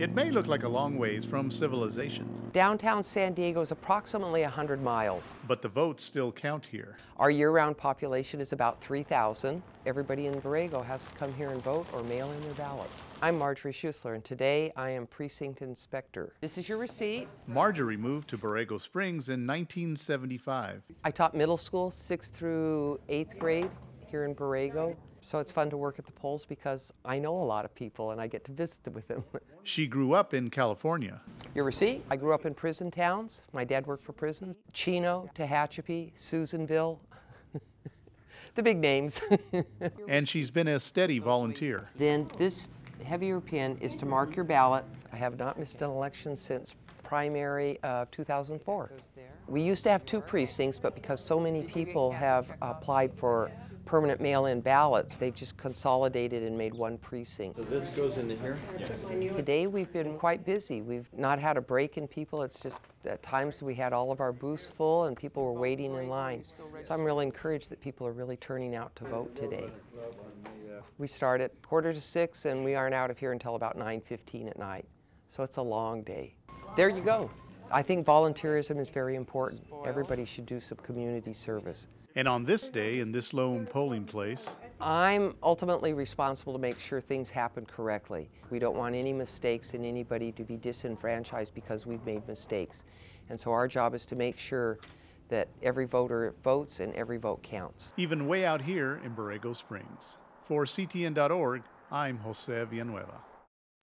It may look like a long ways from civilization. Downtown San Diego is approximately 100 miles. But the votes still count here. Our year-round population is about 3,000. Everybody in Borrego has to come here and vote or mail in their ballots. I'm Marjorie Schusler, and today I am precinct inspector. This is your receipt. Marjorie moved to Borrego Springs in 1975. I taught middle school, 6th through 8th grade here in Borrego. So it's fun to work at the polls because I know a lot of people and I get to visit with them. She grew up in California. Your receipt? I grew up in prison towns. My dad worked for prisons. Chino, Tehachapi, Susanville, the big names. and she's been a steady volunteer. Then this heavier pen is to mark your ballot. I have not missed an election since primary of 2004. We used to have two precincts, but because so many people have applied for permanent mail-in ballots, they just consolidated and made one precinct. So this goes into here? Yes. Today we've been quite busy. We've not had a break in people. It's just at times we had all of our booths full and people were waiting in line. So I'm really encouraged that people are really turning out to vote today. We start at quarter to six and we aren't out of here until about 9.15 at night. So it's a long day there you go. I think volunteerism is very important. Everybody should do some community service. And on this day, in this lone polling place, I'm ultimately responsible to make sure things happen correctly. We don't want any mistakes and anybody to be disenfranchised because we've made mistakes. And so our job is to make sure that every voter votes and every vote counts. Even way out here in Borrego Springs. For CTN.org, I'm Jose Villanueva.